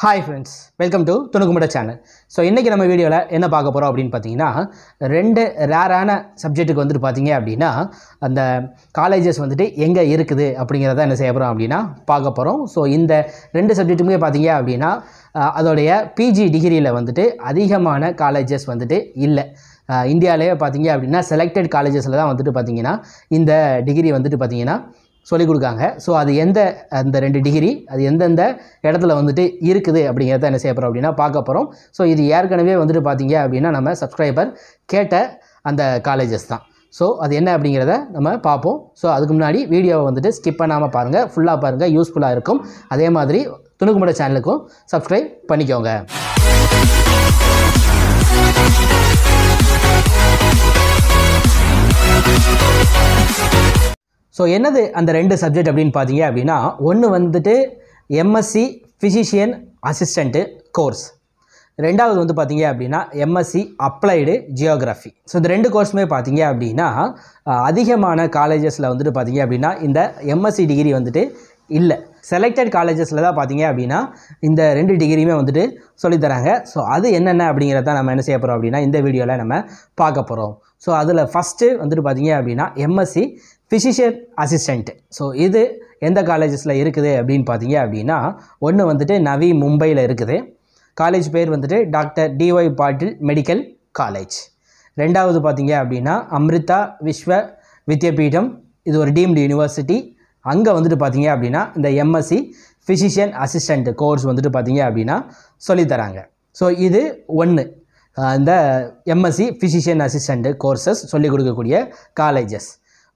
Hi friends welcome to துணுக்குமுட channel so இன்றைக்கி நம்ம வீடியோவில் என்ன பார்க்க போகிறோம் அப்படின்னு பார்த்தீங்கன்னா ரெண்டு ரேரான சப்ஜெக்ட்டுக்கு வந்துட்டு பார்த்தீங்க அப்படின்னா அந்த காலேஜஸ் வந்துட்டு எங்கே இருக்குது அப்படிங்கிறத என்ன செய்ய போகிறோம் அப்படின்னா பார்க்க போகிறோம் ஸோ இந்த ரெண்டு சப்ஜெக்ட்டுமே பார்த்தீங்க அப்படின்னா அதோடைய பிஜி டிகிரியில் வந்துட்டு அதிகமான காலேஜஸ் வந்துட்டு இல்லை இந்தியாவிலேயே பார்த்தீங்க அப்படின்னா செலக்டட் காலேஜஸில் தான் வந்துட்டு பார்த்தீங்கன்னா இந்த டிகிரி வந்துட்டு பார்த்தீங்கன்னா சொல்லிக் கொடுக்காங்க ஸோ அது எந்த அந்த ரெண்டு டிகிரி அது எந்தெந்த இடத்துல வந்துட்டு இருக்குது அப்படிங்கிறத என்ன செய்ய போகிறோம் அப்படின்னா பார்க்க போகிறோம் ஸோ இது ஏற்கனவே வந்துட்டு பார்த்தீங்க அப்படின்னா நம்ம சப்ஸ்கிரைபர் கேட்ட அந்த காலேஜஸ் தான் ஸோ அது என்ன அப்படிங்கிறத நம்ம பார்ப்போம் ஸோ அதுக்கு முன்னாடி வீடியோவை வந்துட்டு ஸ்கிப் பண்ணாமல் பாருங்கள் ஃபுல்லாக பாருங்கள் யூஸ்ஃபுல்லாக இருக்கும் அதே மாதிரி துணுக்குமுட சேனலுக்கும் சப்ஸ்கிரைப் பண்ணிக்கோங்க We'll be right back. So என்னது அந்த ரெண்டு சப்ஜெக்ட் அப்படின்னு பார்த்தீங்க அப்படின்னா ஒன்று வந்துட்டு எம்எஸ்சி ஃபிசிஷியன் அசிஸ்டண்ட்டு கோர்ஸ் ரெண்டாவது வந்து பார்த்தீங்க அப்படின்னா எம்எஸ்சி அப்ளைடு ஜியோகிராஃபி ஸோ இந்த ரெண்டு கோர்ஸுமே பார்த்தீங்க அப்படின்னா அதிகமான காலேஜஸில் வந்துட்டு பார்த்தீங்க அப்படின்னா இந்த எம்எஸ்சி டிகிரி வந்துட்டு இல்லை செலக்டட் காலேஜஸில் தான் பார்த்தீங்க அப்படின்னா இந்த ரெண்டு டிகிரியுமே வந்துட்டு சொல்லித்தராங்க ஸோ அது என்னென்ன அப்படிங்கிறத நம்ம என்ன செய்ய போகிறோம் அப்படின்னா இந்த வீடியோவில் நம்ம பார்க்க போகிறோம் ஸோ அதில் ஃபஸ்ட்டு வந்துட்டு பார்த்தீங்க அப்படின்னா எம்எஸ்சி ஃபிசிஷியன் அசிஸ்டண்ட்டு ஸோ இது எந்த காலேஜஸில் இருக்குது அப்படின்னு பார்த்தீங்க அப்படின்னா ஒன்று வந்துட்டு நவி மும்பையில் இருக்குது காலேஜ் பேர் வந்துட்டு doctor D Y Patil medical college ரெண்டாவது பார்த்தீங்க அப்படின்னா அம்ரிதா விஸ்வ வித்யபீடம் இது ஒரு டீம்டு யூனிவர்சிட்டி அங்கே வந்துட்டு பார்த்தீங்க அப்படின்னா இந்த எம்எஸ்சி ஃபிசிஷியன் அசிஸ்டண்ட் கோர்ஸ் வந்துட்டு பார்த்தீங்க அப்படின்னா சொல்லித்தராங்க ஸோ இது ஒன்று இந்த எம்எஸ்சி ஃபிசிஷியன் அசிஸ்டண்ட்டு கோர்சஸ் சொல்லிக் கொடுக்கக்கூடிய காலேஜஸ்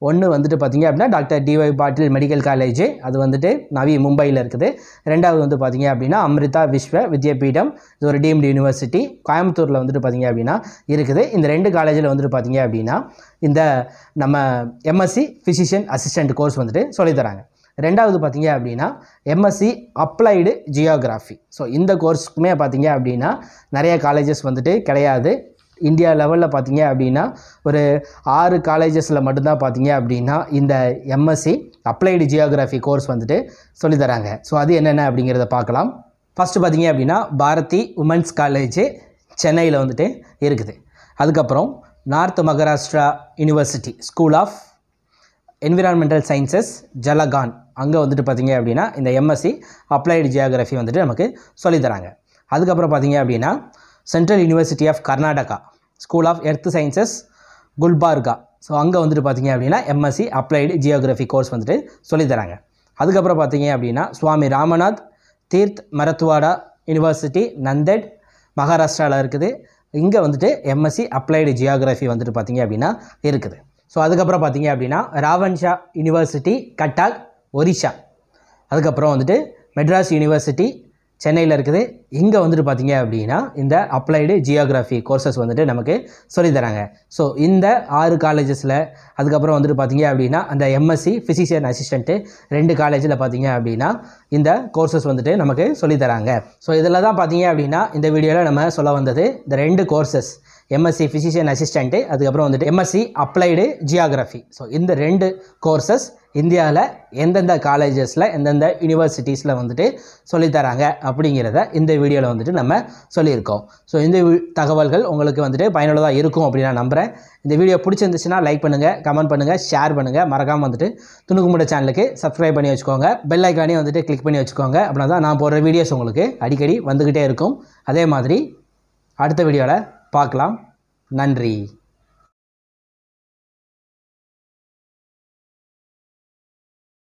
ஒன்று வந்துட்டு பார்த்திங்க அப்படின்னா doctor D Y Patil medical college அது வந்துட்டு நவி மும்பையில் இருக்குது ரெண்டாவது வந்து பார்த்திங்க அப்படின்னா அம்ரிதா விஸ்வ வித்யாபீடம் இது ஒரு டீம்டு யூனிவர்சிட்டி கோயம்புத்தூரில் வந்துட்டு பார்த்திங்க அப்படின்னா இருக்குது இந்த ரெண்டு காலேஜில் வந்துட்டு பார்த்திங்க அப்படின்னா இந்த நம்ம எம்எஸ்சி ஃபிசிஷியன் அசிஸ்டண்ட் கோர்ஸ் வந்துட்டு சொல்லித்தராங்க ரெண்டாவது பார்த்திங்க அப்படின்னா எம்எஸ்சி அப்ளைடு ஜியோகிராஃபி ஸோ இந்த கோர்ஸுக்குமே பார்த்திங்க அப்படின்னா நிறைய காலேஜஸ் வந்துட்டு கிடையாது இந்தியா லெவலில் பார்த்தீங்க அப்படின்னா ஒரு ஆறு காலேஜஸில் மட்டும்தான் பார்த்தீங்க அப்படின்னா இந்த எம்எஸ்சி அப்ளைடு ஜியோகிராஃபி கோர்ஸ் வந்துட்டு சொல்லித்தராங்க ஸோ அது என்னென்ன அப்படிங்கிறத பார்க்கலாம் ஃபஸ்ட்டு பார்த்தீங்க அப்படின்னா பாரதி உமன்ஸ் காலேஜ் சென்னையில் வந்துட்டு இருக்குது அதுக்கப்புறம் north Maharashtra university school of environmental sciences Jalgaon அங்கே வந்துட்டு பார்த்திங்க அப்படின்னா இந்த எம்எஸ்சி அப்ளைடு ஜியாகிரஃபி வந்துட்டு நமக்கு சொல்லித்தராங்க அதுக்கப்புறம் பார்த்திங்க அப்படின்னா central university of Karnataka school of earth sciences Gulbarga so அங்கே வந்துட்டு பார்த்திங்க அப்படின்னா எம்எஸ்சி அப்ளைடு ஜியோகிராஃபி கோர்ஸ் வந்துட்டு சொல்லித்தராங்க அதுக்கப்புறம் பார்த்தீங்க அப்படின்னா சுவாமி ராமநாத் தீர்த் மரத்வாடா யூனிவர்சிட்டி நந்தட் மகாராஷ்டிராவில் இருக்குது இங்கே வந்துட்டு எம்எஸ்சி அப்ளைடு ஜியோகிராஃபி வந்துட்டு பார்த்திங்க அப்படின்னா இருக்குது ஸோ அதுக்கப்புறம் பார்த்திங்க அப்படின்னா ராவன்ஷா யூனிவர்சிட்டி கட்டாக் ஒரிஷா அதுக்கப்புறம் வந்துட்டு மெட்ராஸ் யூனிவர்சிட்டி சென்னையில் இருக்குது இங்கே வந்துட்டு பார்த்தீங்க அப்படின்னா இந்த அப்ளைடு ஜியோகிராஃபி கோர்சஸ் வந்துட்டு நமக்கு சொல்லித்தராங்க ஸோ இந்த ஆறு காலேஜஸில் அதுக்கப்புறம் வந்துட்டு பார்த்தீங்க அப்படின்னா அந்த எம்எஸ்சி ஃபிசிஷியன் அசிஸ்டண்ட்டு ரெண்டு காலேஜில் பார்த்தீங்க அப்படின்னா இந்த கோர்சஸ் வந்துட்டு நமக்கு சொல்லித்தராங்க ஸோ இதில் தான் பார்த்தீங்க அப்படின்னா இந்த வீடியோவில் நம்ம சொல்ல வந்தது இந்த ரெண்டு கோர்சஸ் எம்எஸ்சி ஃபிசிஷியன் அசிஸ்டண்ட்டு அதுக்கப்புறம் வந்துட்டு எம்எஸ்சி அப்ளைடு ஜியாகிரஃபி ஸோ இந்த ரெண்டு கோர்சஸ் இந்தியாவில் எந்தெந்த காலேஜஸில் எந்தெந்த யூனிவர்சிட்டிஸில் வந்துட்டு சொல்லித்தராங்க அப்படிங்கிறத இந்த வீடியோவில் வந்துட்டு நம்ம சொல்லியிருக்கோம் ஸோ இந்த தகவல்கள் உங்களுக்கு வந்துட்டு பயனுள்ளதாக இருக்கும் அப்படின்னு நான் நம்புகிறேன் இந்த வீடியோ பிடிச்சிருந்துச்சுன்னா லைக் பண்ணுங்கள் கமெண்ட் பண்ணுங்கள் ஷேர் பண்ணுங்கள் மறக்காமல் வந்துட்டு துணுக்குமுட சேனலுக்கு சப்ஸ்கிரைப் பண்ணி வச்சுக்கோங்க பெல் ஐக்கானே வந்துட்டு கிளிக் பண்ணி வச்சுக்கோங்க அப்படின்னா தான் நான் போடுற வீடியோஸ் உங்களுக்கு அடிக்கடி வந்துக்கிட்டே இருக்கும் அதே மாதிரி அடுத்த வீடியோவில் பார்க்கலாம் நன்றி